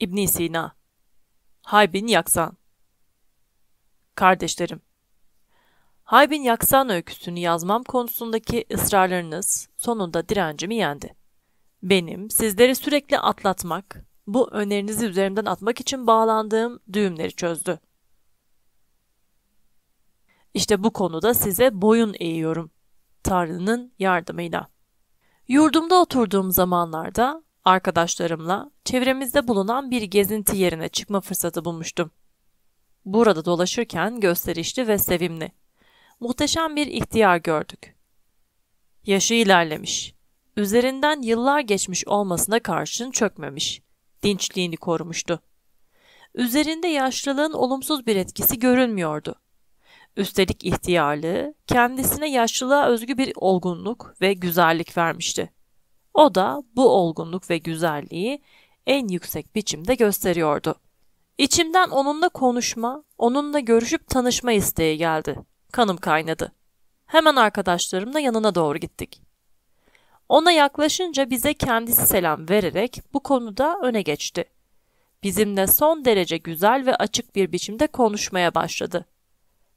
İbn Sina Haybin Yaksan Kardeşlerim, Haybin Yaksan öyküsünü yazmam konusundaki ısrarlarınız sonunda direncimi yendi. Benim sizleri sürekli atlatmak, bu önerinizi üzerimden atmak için bağlandığım düğümleri çözdü. İşte bu konuda size boyun eğiyorum. Tanrı'nın yardımıyla. Yurdumda oturduğum zamanlarda Arkadaşlarımla çevremizde bulunan bir gezinti yerine çıkma fırsatı bulmuştum. Burada dolaşırken gösterişli ve sevimli. Muhteşem bir ihtiyar gördük. Yaşı ilerlemiş. Üzerinden yıllar geçmiş olmasına karşın çökmemiş. Dinçliğini korumuştu. Üzerinde yaşlılığın olumsuz bir etkisi görünmüyordu. Üstelik ihtiyarlığı kendisine yaşlılığa özgü bir olgunluk ve güzellik vermişti. O da bu olgunluk ve güzelliği en yüksek biçimde gösteriyordu. İçimden onunla konuşma, onunla görüşüp tanışma isteği geldi. Kanım kaynadı. Hemen arkadaşlarımla yanına doğru gittik. Ona yaklaşınca bize kendisi selam vererek bu konuda öne geçti. Bizimle son derece güzel ve açık bir biçimde konuşmaya başladı.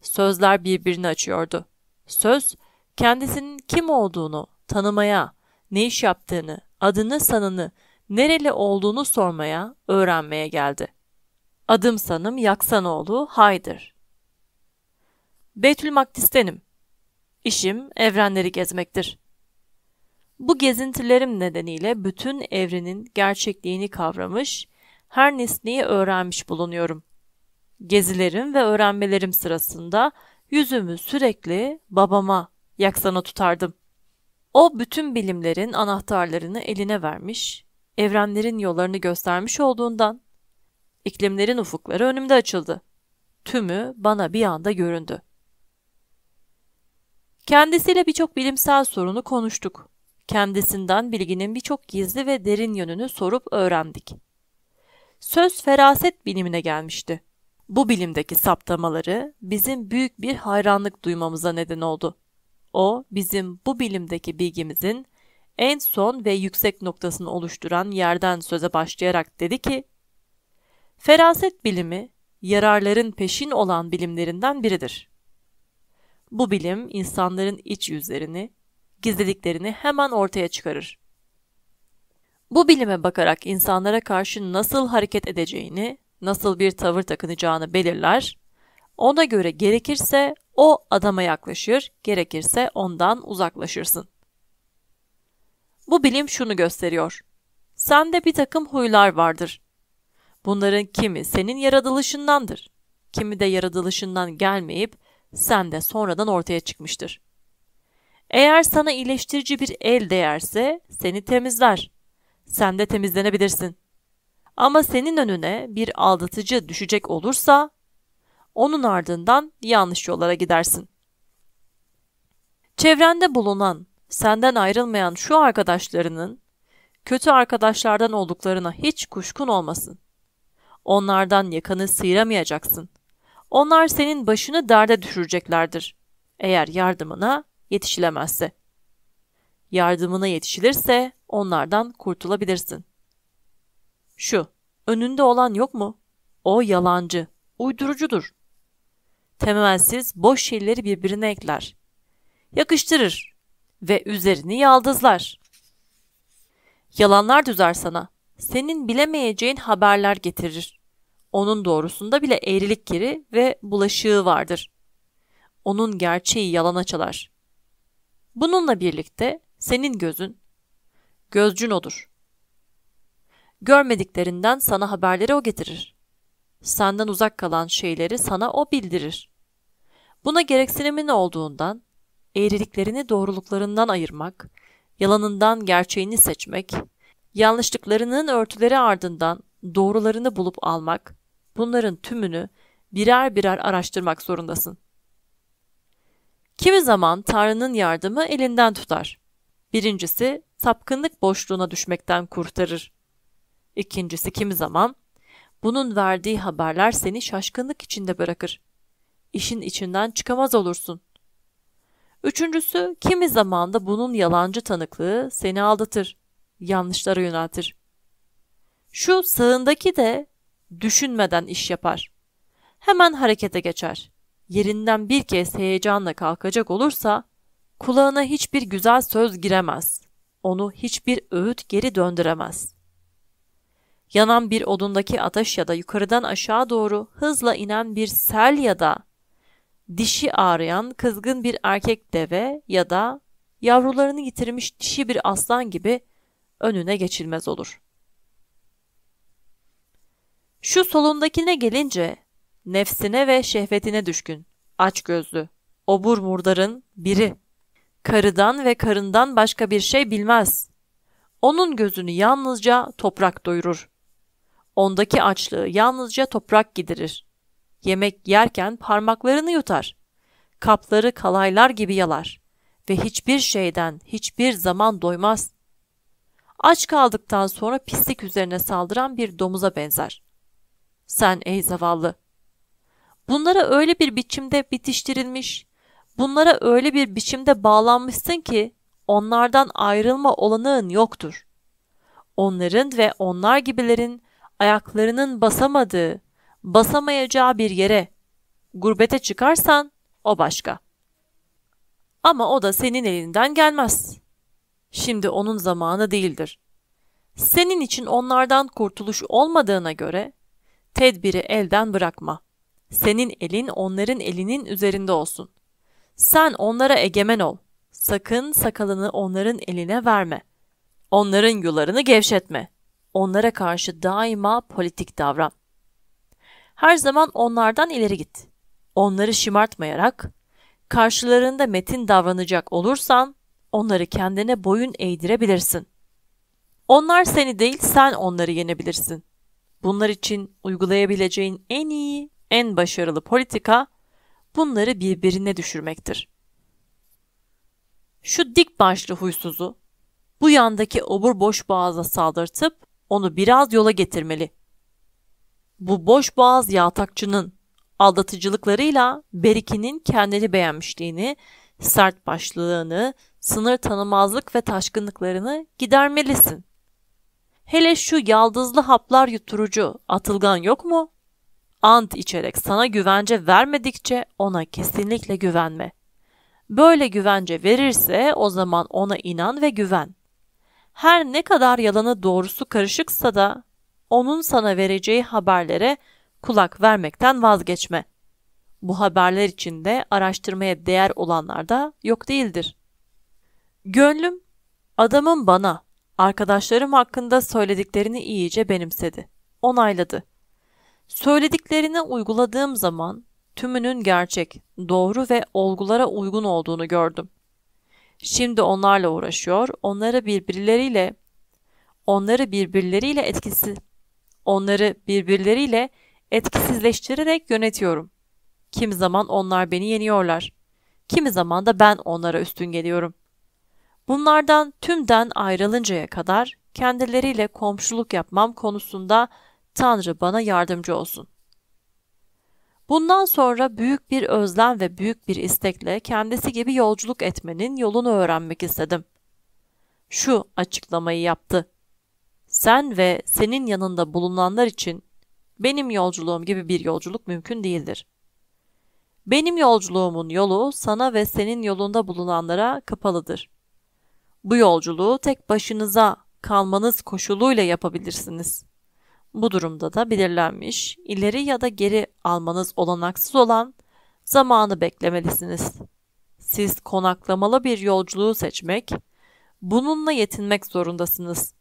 Sözler birbirini açıyordu. Söz kendisinin kim olduğunu tanımaya, ne iş yaptığını, adını sanını, nereli olduğunu sormaya, öğrenmeye geldi. Adım sanım Yaksanoğlu Haydır. Betül Maktistenim. İşim evrenleri gezmektir. Bu gezintilerim nedeniyle bütün evrenin gerçekliğini kavramış, her nesneyi öğrenmiş bulunuyorum. Gezilerim ve öğrenmelerim sırasında yüzümü sürekli babama yaksana tutardım. O bütün bilimlerin anahtarlarını eline vermiş, evrenlerin yollarını göstermiş olduğundan iklimlerin ufukları önümde açıldı. Tümü bana bir anda göründü. Kendisiyle birçok bilimsel sorunu konuştuk. Kendisinden bilginin birçok gizli ve derin yönünü sorup öğrendik. Söz feraset bilimine gelmişti. Bu bilimdeki saptamaları bizim büyük bir hayranlık duymamıza neden oldu. O bizim bu bilimdeki bilgimizin en son ve yüksek noktasını oluşturan yerden söze başlayarak dedi ki, Feraset bilimi yararların peşin olan bilimlerinden biridir. Bu bilim insanların iç yüzlerini, gizlediklerini hemen ortaya çıkarır. Bu bilime bakarak insanlara karşı nasıl hareket edeceğini, nasıl bir tavır takınacağını belirler, ona göre gerekirse o adama yaklaşır, gerekirse ondan uzaklaşırsın. Bu bilim şunu gösteriyor. Sende bir takım huylar vardır. Bunların kimi senin yaratılışındandır. Kimi de yaratılışından gelmeyip sende sonradan ortaya çıkmıştır. Eğer sana iyileştirici bir el değerse seni temizler. Sen de temizlenebilirsin. Ama senin önüne bir aldatıcı düşecek olursa onun ardından yanlış yollara gidersin. Çevrende bulunan, senden ayrılmayan şu arkadaşlarının kötü arkadaşlardan olduklarına hiç kuşkun olmasın. Onlardan yakanı sıyıramayacaksın. Onlar senin başını derde düşüreceklerdir. Eğer yardımına yetişilemezse. Yardımına yetişilirse onlardan kurtulabilirsin. Şu, önünde olan yok mu? O yalancı, uydurucudur temelsiz boş şeyleri birbirine ekler. Yakıştırır ve üzerini yaldızlar. Yalanlar düzer sana. Senin bilemeyeceğin haberler getirir. Onun doğrusunda bile eğrilik kiri ve bulaşığı vardır. Onun gerçeği yalan çalar. Bununla birlikte senin gözün, gözcün odur. Görmediklerinden sana haberleri o getirir. Senden uzak kalan şeyleri sana o bildirir. Buna gereksinimin olduğundan eğriliklerini doğruluklarından ayırmak, yalanından gerçeğini seçmek, yanlışlıklarının örtüleri ardından doğrularını bulup almak, bunların tümünü birer birer araştırmak zorundasın. Kimi zaman Tanrı'nın yardımı elinden tutar. Birincisi sapkınlık boşluğuna düşmekten kurtarır. İkincisi kimi zaman bunun verdiği haberler seni şaşkınlık içinde bırakır işin içinden çıkamaz olursun. Üçüncüsü, kimi zaman da bunun yalancı tanıklığı seni aldatır, yanlışlara yöneltir. Şu sağındaki de düşünmeden iş yapar. Hemen harekete geçer. Yerinden bir kez heyecanla kalkacak olursa kulağına hiçbir güzel söz giremez. Onu hiçbir öğüt geri döndüremez. Yanan bir odundaki ateş ya da yukarıdan aşağı doğru hızla inen bir sel ya da dişi ağrıyan kızgın bir erkek deve ya da yavrularını yitirmiş dişi bir aslan gibi önüne geçilmez olur. Şu solundakine gelince nefsine ve şehvetine düşkün, aç gözlü obur murdarın biri. Karıdan ve karından başka bir şey bilmez. Onun gözünü yalnızca toprak doyurur. Ondaki açlığı yalnızca toprak giderir. Yemek yerken parmaklarını yutar. Kapları kalaylar gibi yalar ve hiçbir şeyden hiçbir zaman doymaz. Aç kaldıktan sonra pislik üzerine saldıran bir domuza benzer. Sen ey zavallı! Bunlara öyle bir biçimde bitiştirilmiş, bunlara öyle bir biçimde bağlanmışsın ki onlardan ayrılma olanağın yoktur. Onların ve onlar gibilerin ayaklarının basamadığı, basamayacağı bir yere gurbete çıkarsan o başka. Ama o da senin elinden gelmez. Şimdi onun zamanı değildir. Senin için onlardan kurtuluş olmadığına göre tedbiri elden bırakma. Senin elin onların elinin üzerinde olsun. Sen onlara egemen ol. Sakın sakalını onların eline verme. Onların yularını gevşetme. Onlara karşı daima politik davran her zaman onlardan ileri git. Onları şımartmayarak, karşılarında metin davranacak olursan onları kendine boyun eğdirebilirsin. Onlar seni değil sen onları yenebilirsin. Bunlar için uygulayabileceğin en iyi, en başarılı politika bunları birbirine düşürmektir. Şu dik başlı huysuzu bu yandaki obur boş boğaza saldırtıp onu biraz yola getirmeli.'' bu boş boğaz yağtakçının aldatıcılıklarıyla Beriki'nin kendini beğenmişliğini, sert başlılığını, sınır tanımazlık ve taşkınlıklarını gidermelisin. Hele şu yaldızlı haplar yuturucu atılgan yok mu? Ant içerek sana güvence vermedikçe ona kesinlikle güvenme. Böyle güvence verirse o zaman ona inan ve güven. Her ne kadar yalanı doğrusu karışıksa da onun sana vereceği haberlere kulak vermekten vazgeçme. Bu haberler içinde araştırmaya değer olanlar da yok değildir. Gönlüm adamın bana, arkadaşlarım hakkında söylediklerini iyice benimsedi. Onayladı. Söylediklerini uyguladığım zaman tümünün gerçek, doğru ve olgulara uygun olduğunu gördüm. Şimdi onlarla uğraşıyor, onları birbirleriyle onları birbirleriyle etkisi Onları birbirleriyle etkisizleştirerek yönetiyorum. Kimi zaman onlar beni yeniyorlar. Kimi zaman da ben onlara üstün geliyorum. Bunlardan tümden ayrılıncaya kadar kendileriyle komşuluk yapmam konusunda Tanrı bana yardımcı olsun. Bundan sonra büyük bir özlem ve büyük bir istekle kendisi gibi yolculuk etmenin yolunu öğrenmek istedim. Şu açıklamayı yaptı sen ve senin yanında bulunanlar için benim yolculuğum gibi bir yolculuk mümkün değildir. Benim yolculuğumun yolu sana ve senin yolunda bulunanlara kapalıdır. Bu yolculuğu tek başınıza kalmanız koşuluyla yapabilirsiniz. Bu durumda da belirlenmiş, ileri ya da geri almanız olanaksız olan zamanı beklemelisiniz. Siz konaklamalı bir yolculuğu seçmek, bununla yetinmek zorundasınız.''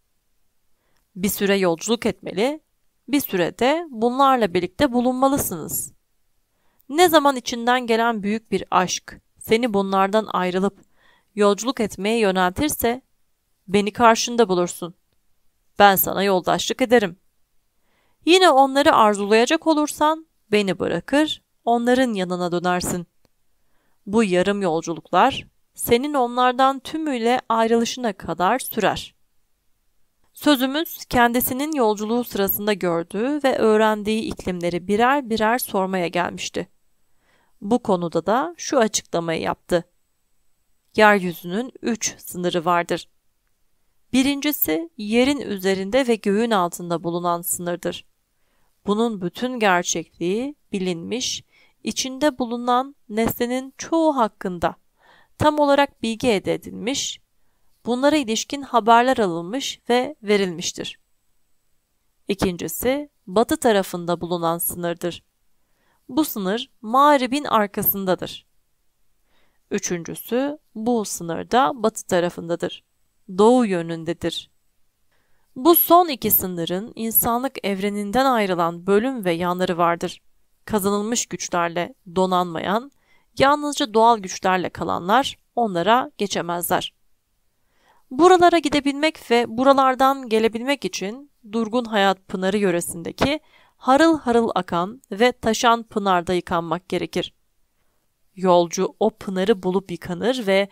bir süre yolculuk etmeli, bir sürede bunlarla birlikte bulunmalısınız. Ne zaman içinden gelen büyük bir aşk seni bunlardan ayrılıp yolculuk etmeye yöneltirse beni karşında bulursun. Ben sana yoldaşlık ederim. Yine onları arzulayacak olursan beni bırakır, onların yanına dönersin. Bu yarım yolculuklar senin onlardan tümüyle ayrılışına kadar sürer.'' Sözümüz kendisinin yolculuğu sırasında gördüğü ve öğrendiği iklimleri birer birer sormaya gelmişti. Bu konuda da şu açıklamayı yaptı. Yeryüzünün üç sınırı vardır. Birincisi yerin üzerinde ve göğün altında bulunan sınırdır. Bunun bütün gerçekliği bilinmiş, içinde bulunan nesnenin çoğu hakkında tam olarak bilgi edinilmiş bunlara ilişkin haberler alınmış ve verilmiştir. İkincisi, batı tarafında bulunan sınırdır. Bu sınır mağribin arkasındadır. Üçüncüsü, bu sınırda batı tarafındadır. Doğu yönündedir. Bu son iki sınırın insanlık evreninden ayrılan bölüm ve yanları vardır. Kazanılmış güçlerle donanmayan, yalnızca doğal güçlerle kalanlar onlara geçemezler. Buralara gidebilmek ve buralardan gelebilmek için Durgun Hayat Pınarı yöresindeki harıl harıl akan ve taşan pınarda yıkanmak gerekir. Yolcu o pınarı bulup yıkanır ve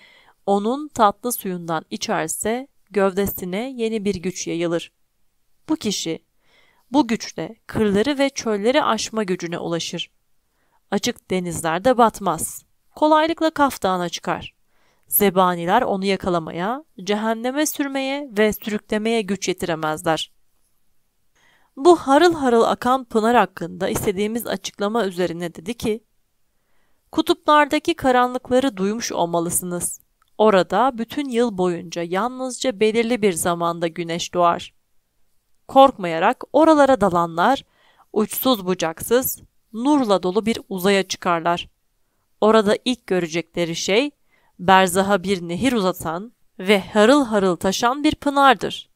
onun tatlı suyundan içerse gövdesine yeni bir güç yayılır. Bu kişi bu güçle kırları ve çölleri aşma gücüne ulaşır. Açık denizlerde batmaz. Kolaylıkla Kaf çıkar. Zebaniler onu yakalamaya, cehenneme sürmeye ve sürüklemeye güç yetiremezler. Bu harıl harıl akan pınar hakkında istediğimiz açıklama üzerine dedi ki, Kutuplardaki karanlıkları duymuş olmalısınız. Orada bütün yıl boyunca yalnızca belirli bir zamanda güneş doğar. Korkmayarak oralara dalanlar, uçsuz bucaksız, nurla dolu bir uzaya çıkarlar. Orada ilk görecekleri şey berzaha bir nehir uzatan ve harıl harıl taşan bir pınardır.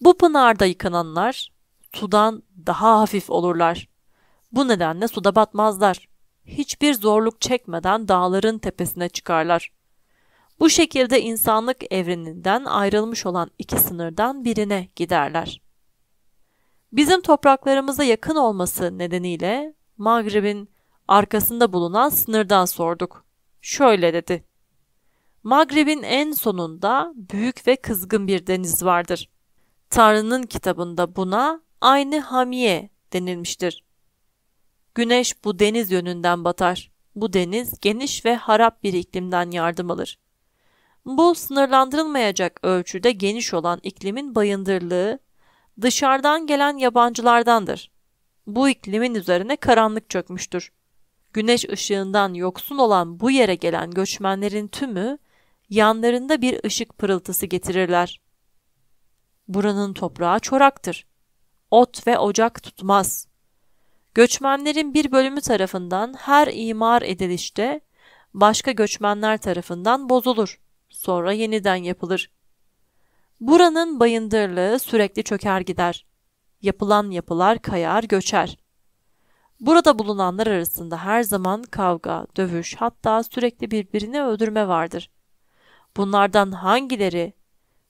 Bu pınarda yıkananlar sudan daha hafif olurlar. Bu nedenle suda batmazlar. Hiçbir zorluk çekmeden dağların tepesine çıkarlar. Bu şekilde insanlık evreninden ayrılmış olan iki sınırdan birine giderler. Bizim topraklarımıza yakın olması nedeniyle Maghrib'in arkasında bulunan sınırdan sorduk. Şöyle dedi. Magreb'in en sonunda büyük ve kızgın bir deniz vardır. Tanrı'nın kitabında buna aynı hamiye denilmiştir. Güneş bu deniz yönünden batar. Bu deniz geniş ve harap bir iklimden yardım alır. Bu sınırlandırılmayacak ölçüde geniş olan iklimin bayındırlığı dışarıdan gelen yabancılardandır. Bu iklimin üzerine karanlık çökmüştür. Güneş ışığından yoksun olan bu yere gelen göçmenlerin tümü yanlarında bir ışık pırıltısı getirirler. Buranın toprağı çoraktır. Ot ve ocak tutmaz. Göçmenlerin bir bölümü tarafından her imar edilişte başka göçmenler tarafından bozulur. Sonra yeniden yapılır. Buranın bayındırlığı sürekli çöker gider. Yapılan yapılar kayar, göçer. Burada bulunanlar arasında her zaman kavga, dövüş hatta sürekli birbirini öldürme vardır. Bunlardan hangileri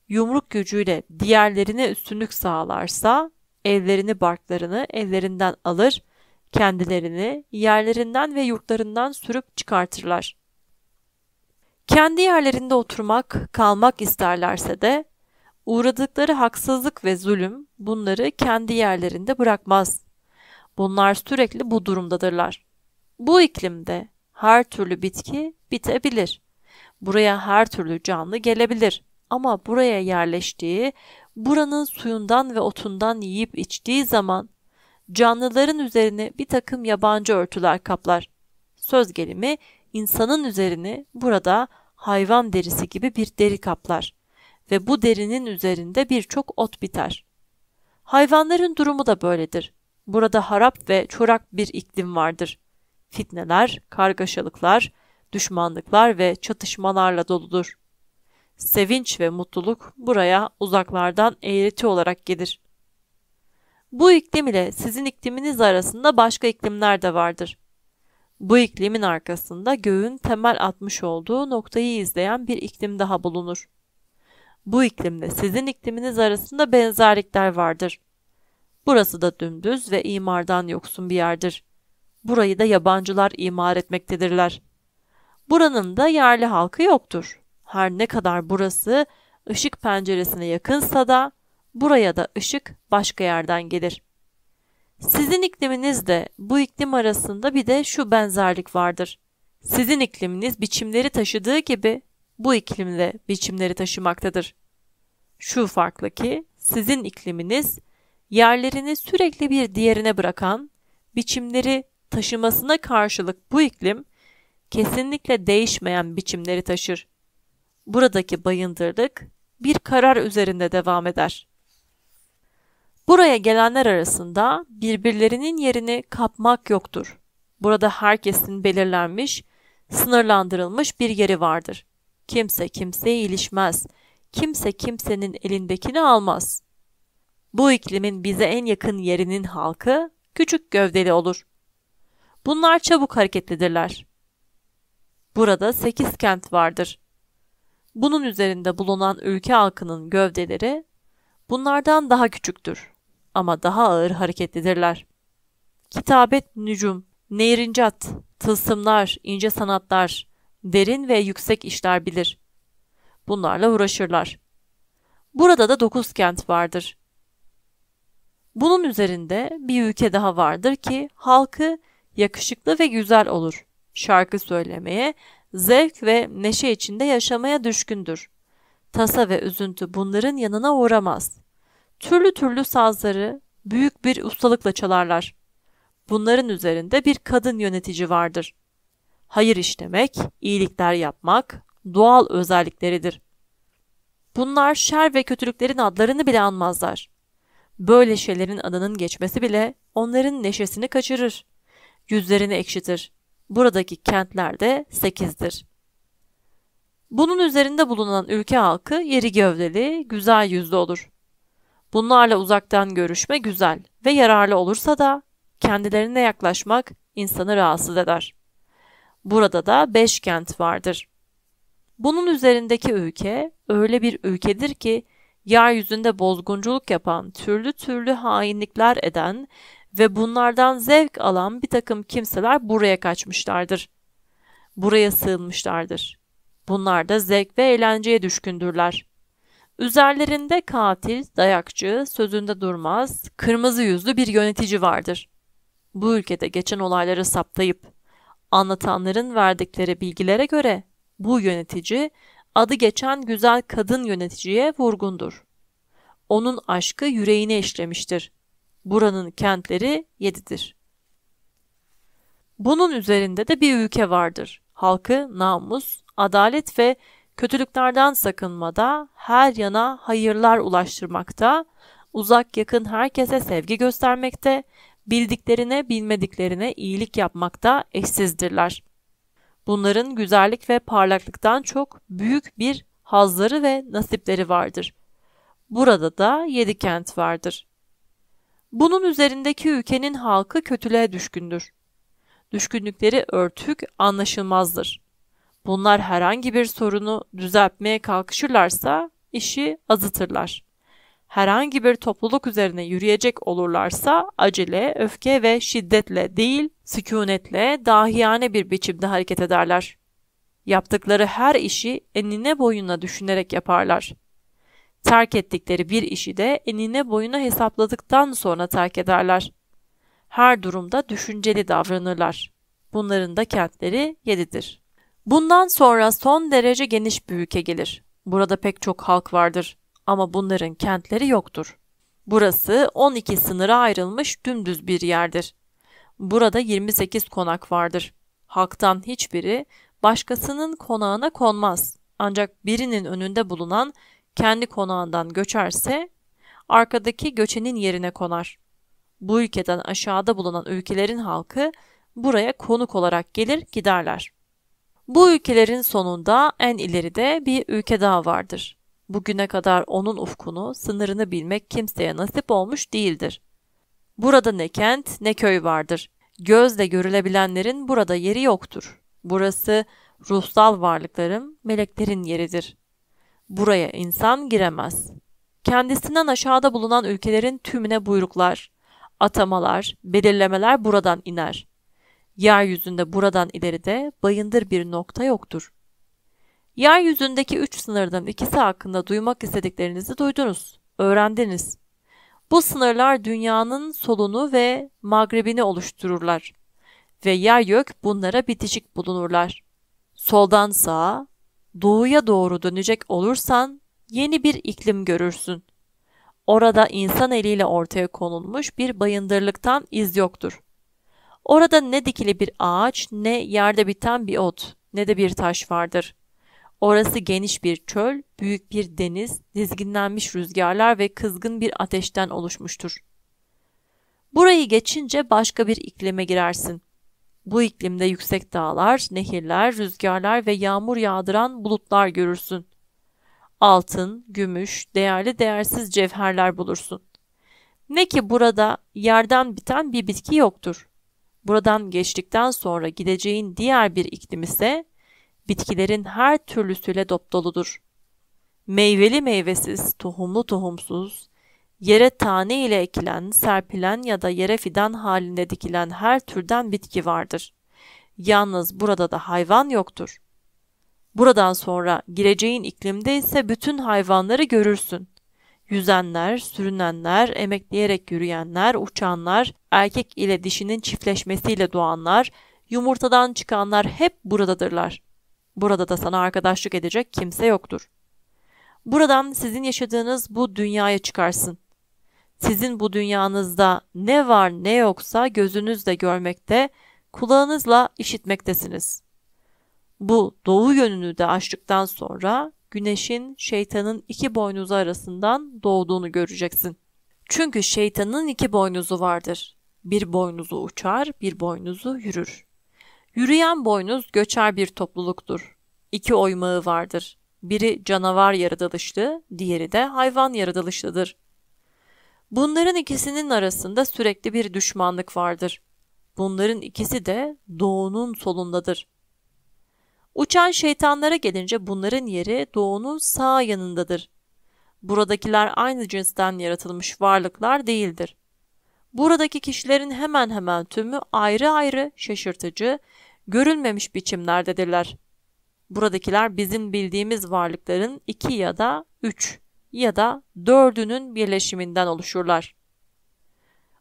yumruk gücüyle diğerlerine üstünlük sağlarsa ellerini barklarını ellerinden alır, kendilerini yerlerinden ve yurtlarından sürüp çıkartırlar. Kendi yerlerinde oturmak, kalmak isterlerse de uğradıkları haksızlık ve zulüm bunları kendi yerlerinde bırakmaz. Bunlar sürekli bu durumdadırlar. Bu iklimde her türlü bitki bitebilir. Buraya her türlü canlı gelebilir ama buraya yerleştiği, buranın suyundan ve otundan yiyip içtiği zaman canlıların üzerine bir takım yabancı örtüler kaplar. Söz gelimi insanın üzerine burada hayvan derisi gibi bir deri kaplar ve bu derinin üzerinde birçok ot biter. Hayvanların durumu da böyledir. Burada harap ve çorak bir iklim vardır. Fitneler, kargaşalıklar, düşmanlıklar ve çatışmalarla doludur. Sevinç ve mutluluk buraya uzaklardan eğreti olarak gelir. Bu iklim ile sizin ikliminiz arasında başka iklimler de vardır. Bu iklimin arkasında göğün temel atmış olduğu noktayı izleyen bir iklim daha bulunur. Bu iklimde sizin ikliminiz arasında benzerlikler vardır. Burası da dümdüz ve imardan yoksun bir yerdir. Burayı da yabancılar imar etmektedirler.'' Buranın da yerli halkı yoktur. Her ne kadar burası ışık penceresine yakınsa da buraya da ışık başka yerden gelir. Sizin ikliminizde bu iklim arasında bir de şu benzerlik vardır. Sizin ikliminiz biçimleri taşıdığı gibi bu iklimde biçimleri taşımaktadır. Şu farklı ki sizin ikliminiz yerlerini sürekli bir diğerine bırakan, biçimleri taşımasına karşılık bu iklim kesinlikle değişmeyen biçimleri taşır. Buradaki bayındırlık bir karar üzerinde devam eder. Buraya gelenler arasında birbirlerinin yerini kapmak yoktur. Burada herkesin belirlenmiş, sınırlandırılmış bir yeri vardır. Kimse kimseye ilişmez, kimse kimsenin elindekini almaz. Bu iklimin bize en yakın yerinin halkı küçük gövdeli olur. Bunlar çabuk hareketlidirler. Burada sekiz kent vardır. Bunun üzerinde bulunan ülke halkının gövdeleri bunlardan daha küçüktür ama daha ağır hareketlidirler. Kitabet nücum, neyrincat, tılsımlar, ince sanatlar, derin ve yüksek işler bilir. Bunlarla uğraşırlar. Burada da dokuz kent vardır. Bunun üzerinde bir ülke daha vardır ki halkı yakışıklı ve güzel olur şarkı söylemeye, zevk ve neşe içinde yaşamaya düşkündür. Tasa ve üzüntü bunların yanına uğramaz. Türlü türlü sazları büyük bir ustalıkla çalarlar. Bunların üzerinde bir kadın yönetici vardır. Hayır işlemek, iyilikler yapmak doğal özellikleridir. Bunlar şer ve kötülüklerin adlarını bile anmazlar. Böyle şeylerin adının geçmesi bile onların neşesini kaçırır. Yüzlerini ekşitir. Buradaki kentler de 8'dir. Bunun üzerinde bulunan ülke halkı yeri gövdeli, güzel yüzlü olur. Bunlarla uzaktan görüşme güzel ve yararlı olursa da kendilerine yaklaşmak insanı rahatsız eder. Burada da beş kent vardır. Bunun üzerindeki ülke öyle bir ülkedir ki yeryüzünde bozgunculuk yapan, türlü türlü hainlikler eden ve bunlardan zevk alan bir takım kimseler buraya kaçmışlardır. Buraya sığınmışlardır. Bunlar da zevk ve eğlenceye düşkündürler. Üzerlerinde katil, dayakçı, sözünde durmaz, kırmızı yüzlü bir yönetici vardır. Bu ülkede geçen olayları saptayıp anlatanların verdikleri bilgilere göre bu yönetici adı geçen güzel kadın yöneticiye vurgundur. Onun aşkı yüreğine işlemiştir Buranın kentleri yedidir. Bunun üzerinde de bir ülke vardır. Halkı namus, adalet ve kötülüklerden sakınmada, her yana hayırlar ulaştırmakta, uzak yakın herkese sevgi göstermekte, bildiklerine bilmediklerine iyilik yapmakta eşsizdirler. Bunların güzellik ve parlaklıktan çok büyük bir hazları ve nasipleri vardır. Burada da yedi kent vardır. Bunun üzerindeki ülkenin halkı kötülüğe düşkündür. Düşkünlükleri örtük, anlaşılmazdır. Bunlar herhangi bir sorunu düzeltmeye kalkışırlarsa işi azıtırlar. Herhangi bir topluluk üzerine yürüyecek olurlarsa acele, öfke ve şiddetle değil, sükunetle dahiyane bir biçimde hareket ederler. Yaptıkları her işi enine boyuna düşünerek yaparlar. Terk ettikleri bir işi de enine boyuna hesapladıktan sonra terk ederler. Her durumda düşünceli davranırlar. Bunların da kentleri yedidir. Bundan sonra son derece geniş bir ülke gelir. Burada pek çok halk vardır ama bunların kentleri yoktur. Burası 12 sınıra ayrılmış dümdüz bir yerdir. Burada 28 konak vardır. Halktan hiçbiri başkasının konağına konmaz. Ancak birinin önünde bulunan kendi konağından göçerse arkadaki göçenin yerine konar. Bu ülkeden aşağıda bulunan ülkelerin halkı buraya konuk olarak gelir giderler. Bu ülkelerin sonunda en ileride bir ülke daha vardır. Bugüne kadar onun ufkunu, sınırını bilmek kimseye nasip olmuş değildir. Burada ne kent ne köy vardır. Gözle görülebilenlerin burada yeri yoktur. Burası ruhsal varlıkların, meleklerin yeridir. Buraya insan giremez. Kendisinden aşağıda bulunan ülkelerin tümüne buyruklar, atamalar, belirlemeler buradan iner. Yeryüzünde buradan ileride bayındır bir nokta yoktur. Yeryüzündeki üç sınırdan ikisi hakkında duymak istediklerinizi duydunuz, öğrendiniz. Bu sınırlar dünyanın solunu ve magrebini oluştururlar ve yer yok bunlara bitişik bulunurlar. Soldan sağa, doğuya doğru dönecek olursan yeni bir iklim görürsün. Orada insan eliyle ortaya konulmuş bir bayındırlıktan iz yoktur. Orada ne dikili bir ağaç, ne yerde biten bir ot, ne de bir taş vardır. Orası geniş bir çöl, büyük bir deniz, dizginlenmiş rüzgarlar ve kızgın bir ateşten oluşmuştur. Burayı geçince başka bir iklime girersin. Bu iklimde yüksek dağlar, nehirler, rüzgarlar ve yağmur yağdıran bulutlar görürsün. Altın, gümüş, değerli değersiz cevherler bulursun. Ne ki burada yerden biten bir bitki yoktur. Buradan geçtikten sonra gideceğin diğer bir iklim ise bitkilerin her türlüsüyle dopdoludur. Meyveli meyvesiz, tohumlu tohumsuz, yere tane ile ekilen, serpilen ya da yere fidan halinde dikilen her türden bitki vardır. Yalnız burada da hayvan yoktur. Buradan sonra gireceğin iklimde ise bütün hayvanları görürsün. Yüzenler, sürünenler, emekleyerek yürüyenler, uçanlar, erkek ile dişinin çiftleşmesiyle doğanlar, yumurtadan çıkanlar hep buradadırlar. Burada da sana arkadaşlık edecek kimse yoktur. Buradan sizin yaşadığınız bu dünyaya çıkarsın. Sizin bu dünyanızda ne var ne yoksa gözünüzle görmekte, kulağınızla işitmektesiniz. Bu doğu yönünü de açtıktan sonra güneşin şeytanın iki boynuzu arasından doğduğunu göreceksin. Çünkü şeytanın iki boynuzu vardır. Bir boynuzu uçar, bir boynuzu yürür. Yürüyen boynuz göçer bir topluluktur. İki oymağı vardır. Biri canavar yaratılışlı, diğeri de hayvan yaratılışlıdır. Bunların ikisinin arasında sürekli bir düşmanlık vardır. Bunların ikisi de doğunun solundadır. Uçan şeytanlara gelince bunların yeri doğunun sağ yanındadır. Buradakiler aynı cinsten yaratılmış varlıklar değildir. Buradaki kişilerin hemen hemen tümü ayrı ayrı şaşırtıcı, görülmemiş biçimlerdedirler. Buradakiler bizim bildiğimiz varlıkların iki ya da üç ya da dördünün birleşiminden oluşurlar.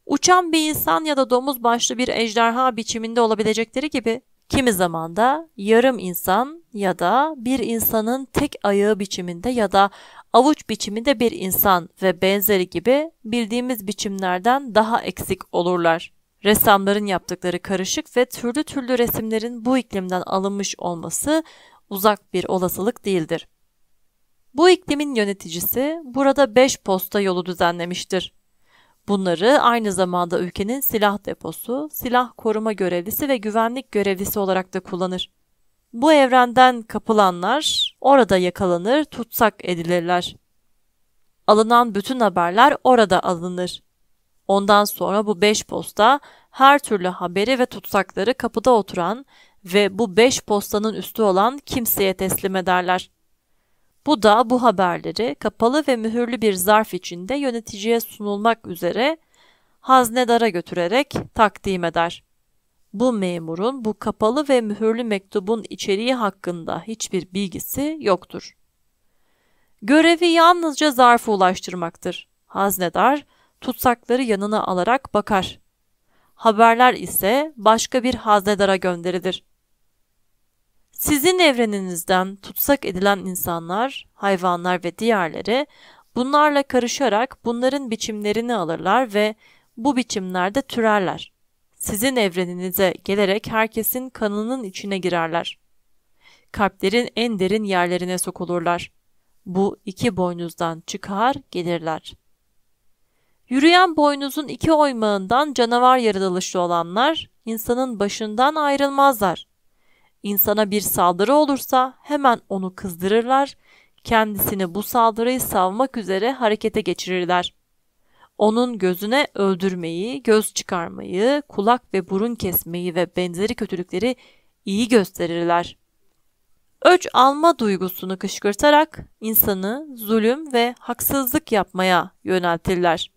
Uçan bir insan ya da domuz başlı bir ejderha biçiminde olabilecekleri gibi kimi zaman da yarım insan ya da bir insanın tek ayağı biçiminde ya da avuç biçiminde bir insan ve benzeri gibi bildiğimiz biçimlerden daha eksik olurlar. Ressamların yaptıkları karışık ve türlü türlü resimlerin bu iklimden alınmış olması uzak bir olasılık değildir. Bu iklimin yöneticisi burada 5 posta yolu düzenlemiştir. Bunları aynı zamanda ülkenin silah deposu, silah koruma görevlisi ve güvenlik görevlisi olarak da kullanır. Bu evrenden kapılanlar orada yakalanır, tutsak edilirler. Alınan bütün haberler orada alınır. Ondan sonra bu beş posta her türlü haberi ve tutsakları kapıda oturan ve bu beş postanın üstü olan kimseye teslim ederler. Bu da bu haberleri kapalı ve mühürlü bir zarf içinde yöneticiye sunulmak üzere haznedara götürerek takdim eder. Bu memurun bu kapalı ve mühürlü mektubun içeriği hakkında hiçbir bilgisi yoktur. Görevi yalnızca zarfı ulaştırmaktır. Haznedar tutsakları yanına alarak bakar. Haberler ise başka bir haznedara gönderilir. Sizin evreninizden tutsak edilen insanlar, hayvanlar ve diğerleri bunlarla karışarak bunların biçimlerini alırlar ve bu biçimlerde türerler. Sizin evreninize gelerek herkesin kanının içine girerler. Kalplerin en derin yerlerine sokulurlar. Bu iki boynuzdan çıkar gelirler. Yürüyen boynuzun iki oymağından canavar yaratılışlı olanlar insanın başından ayrılmazlar.'' İnsana bir saldırı olursa hemen onu kızdırırlar, kendisini bu saldırıyı savmak üzere harekete geçirirler. Onun gözüne öldürmeyi, göz çıkarmayı, kulak ve burun kesmeyi ve benzeri kötülükleri iyi gösterirler. Öç alma duygusunu kışkırtarak insanı zulüm ve haksızlık yapmaya yöneltirler.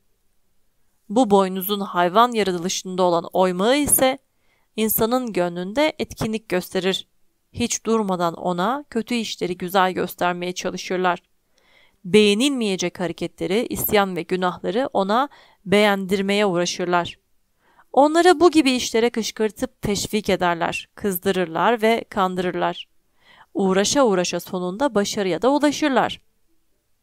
Bu boynuzun hayvan yaratılışında olan oymağı ise insanın gönlünde etkinlik gösterir. Hiç durmadan ona kötü işleri güzel göstermeye çalışırlar. Beğenilmeyecek hareketleri, isyan ve günahları ona beğendirmeye uğraşırlar. Onları bu gibi işlere kışkırtıp teşvik ederler, kızdırırlar ve kandırırlar. Uğraşa uğraşa sonunda başarıya da ulaşırlar.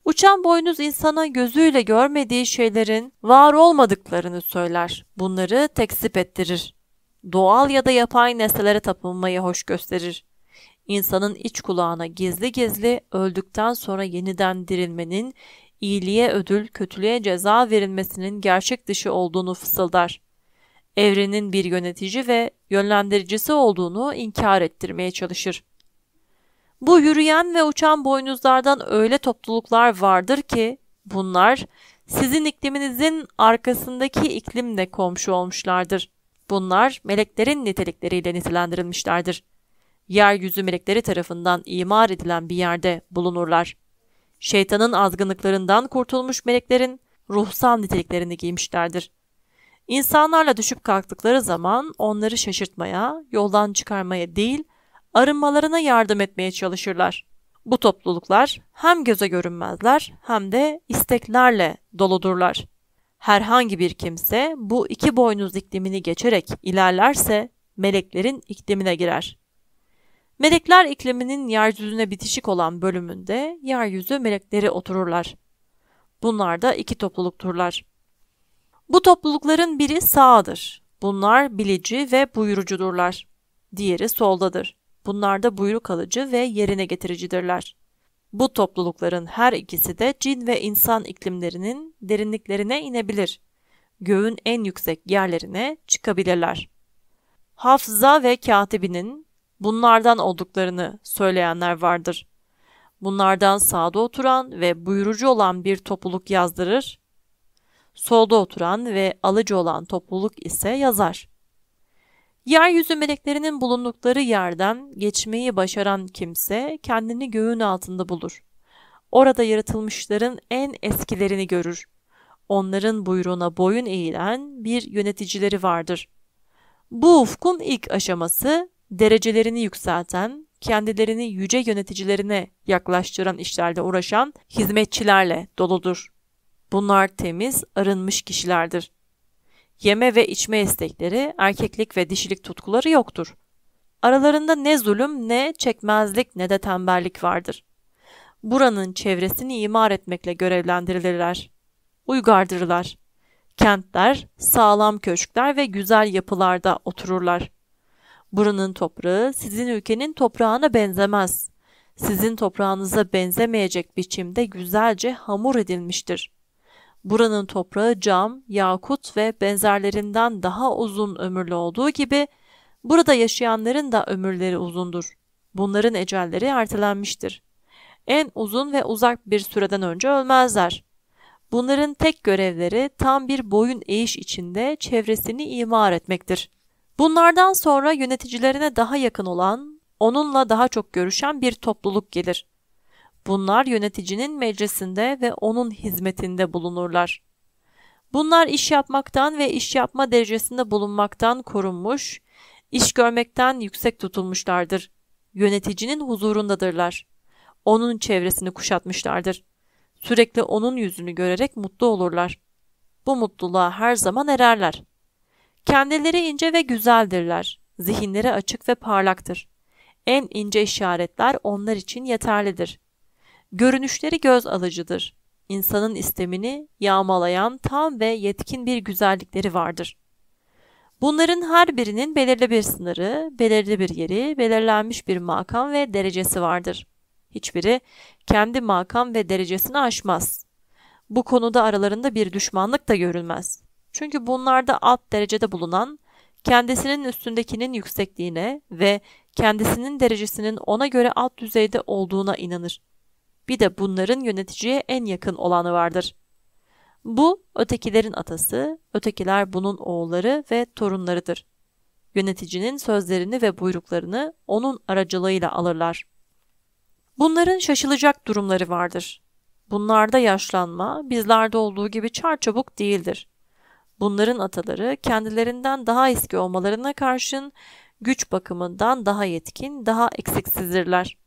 Uçan boynuz insana gözüyle görmediği şeylerin var olmadıklarını söyler. Bunları tekzip ettirir doğal ya da yapay nesnelere tapınmayı hoş gösterir. İnsanın iç kulağına gizli gizli öldükten sonra yeniden dirilmenin, iyiliğe ödül, kötülüğe ceza verilmesinin gerçek dışı olduğunu fısıldar. Evrenin bir yönetici ve yönlendiricisi olduğunu inkar ettirmeye çalışır. Bu yürüyen ve uçan boynuzlardan öyle topluluklar vardır ki bunlar sizin ikliminizin arkasındaki iklimle komşu olmuşlardır bunlar meleklerin nitelikleriyle nitelendirilmişlerdir. Yeryüzü melekleri tarafından imar edilen bir yerde bulunurlar. Şeytanın azgınlıklarından kurtulmuş meleklerin ruhsal niteliklerini giymişlerdir. İnsanlarla düşüp kalktıkları zaman onları şaşırtmaya, yoldan çıkarmaya değil, arınmalarına yardım etmeye çalışırlar. Bu topluluklar hem göze görünmezler hem de isteklerle doludurlar herhangi bir kimse bu iki boynuz iklimini geçerek ilerlerse meleklerin iklimine girer. Melekler ikliminin yeryüzüne bitişik olan bölümünde yeryüzü melekleri otururlar. Bunlar da iki toplulukturlar. Bu toplulukların biri sağdır. Bunlar bilici ve buyurucudurlar. Diğeri soldadır. Bunlar da buyruk alıcı ve yerine getiricidirler. Bu toplulukların her ikisi de cin ve insan iklimlerinin derinliklerine inebilir. Göğün en yüksek yerlerine çıkabilirler. Hafıza ve katibinin bunlardan olduklarını söyleyenler vardır. Bunlardan sağda oturan ve buyurucu olan bir topluluk yazdırır, solda oturan ve alıcı olan topluluk ise yazar. Yeryüzü meleklerinin bulundukları yerden geçmeyi başaran kimse kendini göğün altında bulur. Orada yaratılmışların en eskilerini görür. Onların buyruğuna boyun eğilen bir yöneticileri vardır. Bu ufkun ilk aşaması derecelerini yükselten, kendilerini yüce yöneticilerine yaklaştıran işlerle uğraşan hizmetçilerle doludur. Bunlar temiz, arınmış kişilerdir yeme ve içme istekleri, erkeklik ve dişilik tutkuları yoktur. Aralarında ne zulüm, ne çekmezlik, ne de tembellik vardır. Buranın çevresini imar etmekle görevlendirilirler. Uygardırlar. Kentler, sağlam köşkler ve güzel yapılarda otururlar. Buranın toprağı sizin ülkenin toprağına benzemez. Sizin toprağınıza benzemeyecek biçimde güzelce hamur edilmiştir.'' Buranın toprağı cam, yakut ve benzerlerinden daha uzun ömürlü olduğu gibi burada yaşayanların da ömürleri uzundur. Bunların ecelleri ertelenmiştir. En uzun ve uzak bir süreden önce ölmezler. Bunların tek görevleri tam bir boyun eğiş içinde çevresini imar etmektir. Bunlardan sonra yöneticilerine daha yakın olan, onunla daha çok görüşen bir topluluk gelir. Bunlar yöneticinin meclisinde ve onun hizmetinde bulunurlar. Bunlar iş yapmaktan ve iş yapma derecesinde bulunmaktan korunmuş, iş görmekten yüksek tutulmuşlardır. Yöneticinin huzurundadırlar. Onun çevresini kuşatmışlardır. Sürekli onun yüzünü görerek mutlu olurlar. Bu mutluluğa her zaman ererler. Kendileri ince ve güzeldirler. Zihinleri açık ve parlaktır. En ince işaretler onlar için yeterlidir. Görünüşleri göz alıcıdır. İnsanın istemini yağmalayan tam ve yetkin bir güzellikleri vardır. Bunların her birinin belirli bir sınırı, belirli bir yeri, belirlenmiş bir makam ve derecesi vardır. Hiçbiri kendi makam ve derecesini aşmaz. Bu konuda aralarında bir düşmanlık da görülmez. Çünkü bunlarda alt derecede bulunan kendisinin üstündekinin yüksekliğine ve kendisinin derecesinin ona göre alt düzeyde olduğuna inanır bir de bunların yöneticiye en yakın olanı vardır. Bu ötekilerin atası, ötekiler bunun oğulları ve torunlarıdır. Yöneticinin sözlerini ve buyruklarını onun aracılığıyla alırlar. Bunların şaşılacak durumları vardır. Bunlarda yaşlanma bizlerde olduğu gibi çarçabuk değildir. Bunların ataları kendilerinden daha eski olmalarına karşın güç bakımından daha yetkin, daha eksiksizdirler.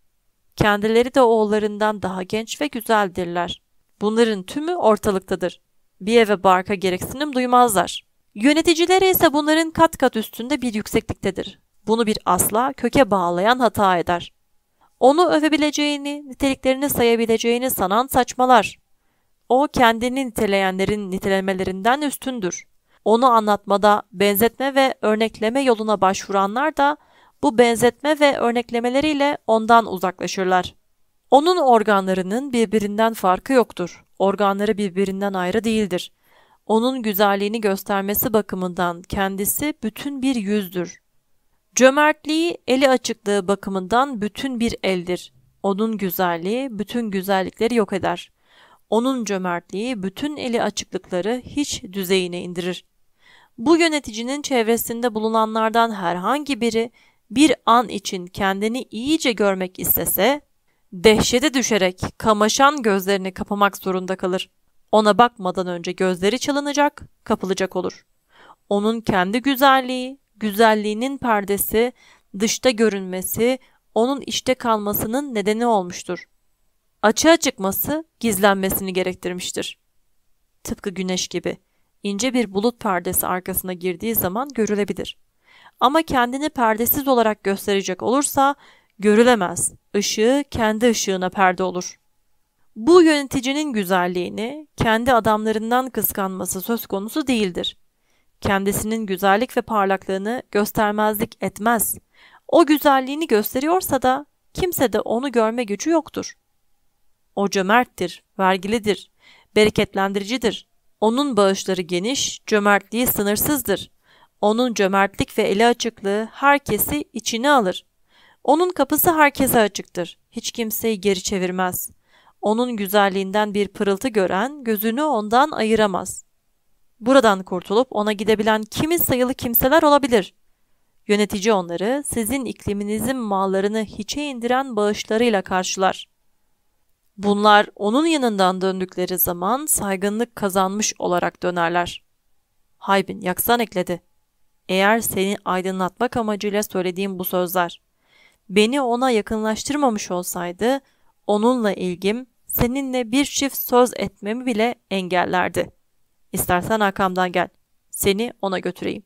Kendileri de oğullarından daha genç ve güzeldirler. Bunların tümü ortalıktadır. Bir eve barka gereksinim duymazlar. Yöneticileri ise bunların kat kat üstünde bir yüksekliktedir. Bunu bir asla köke bağlayan hata eder. Onu övebileceğini, niteliklerini sayabileceğini sanan saçmalar. O kendini niteleyenlerin nitelemelerinden üstündür. Onu anlatmada benzetme ve örnekleme yoluna başvuranlar da bu benzetme ve örneklemeleriyle ondan uzaklaşırlar. Onun organlarının birbirinden farkı yoktur. Organları birbirinden ayrı değildir. Onun güzelliğini göstermesi bakımından kendisi bütün bir yüzdür. Cömertliği, eli açıklığı bakımından bütün bir eldir. Onun güzelliği bütün güzellikleri yok eder. Onun cömertliği bütün eli açıklıkları hiç düzeyine indirir. Bu yöneticinin çevresinde bulunanlardan herhangi biri bir an için kendini iyice görmek istese, dehşete düşerek kamaşan gözlerini kapamak zorunda kalır. Ona bakmadan önce gözleri çalınacak, kapılacak olur. Onun kendi güzelliği, güzelliğinin perdesi, dışta görünmesi, onun işte kalmasının nedeni olmuştur. Açığa çıkması, gizlenmesini gerektirmiştir. Tıpkı güneş gibi ince bir bulut perdesi arkasına girdiği zaman görülebilir.'' ama kendini perdesiz olarak gösterecek olursa görülemez. Işığı kendi ışığına perde olur. Bu yöneticinin güzelliğini kendi adamlarından kıskanması söz konusu değildir. Kendisinin güzellik ve parlaklığını göstermezlik etmez. O güzelliğini gösteriyorsa da kimse de onu görme gücü yoktur. O cömerttir, vergilidir, bereketlendiricidir. Onun bağışları geniş, cömertliği sınırsızdır. Onun cömertlik ve eli açıklığı herkesi içine alır. Onun kapısı herkese açıktır. Hiç kimseyi geri çevirmez. Onun güzelliğinden bir pırıltı gören gözünü ondan ayıramaz. Buradan kurtulup ona gidebilen kimi sayılı kimseler olabilir. Yönetici onları sizin ikliminizin mallarını hiçe indiren bağışlarıyla karşılar. Bunlar onun yanından döndükleri zaman saygınlık kazanmış olarak dönerler. Haybin yaksan ekledi. Eğer seni aydınlatmak amacıyla söylediğim bu sözler beni ona yakınlaştırmamış olsaydı onunla ilgim seninle bir çift söz etmemi bile engellerdi. İstersen arkamdan gel. Seni ona götüreyim.